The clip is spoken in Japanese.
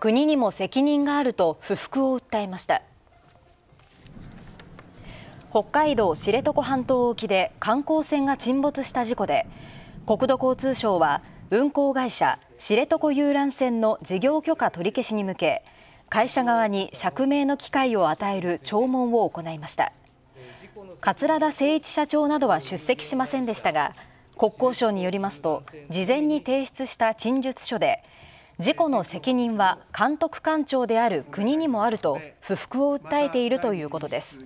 国にも責任があると不服を訴えました北海道知床半島沖で観光船が沈没した事故で国土交通省は運航会社知床遊覧船の事業許可取り消しに向け会社側に釈明の機会を与える聴聞を行いました桂田誠一社長などは出席しませんでしたが国交省によりますと事前に提出した陳述書で事故の責任は監督官庁である国にもあると不服を訴えているということです。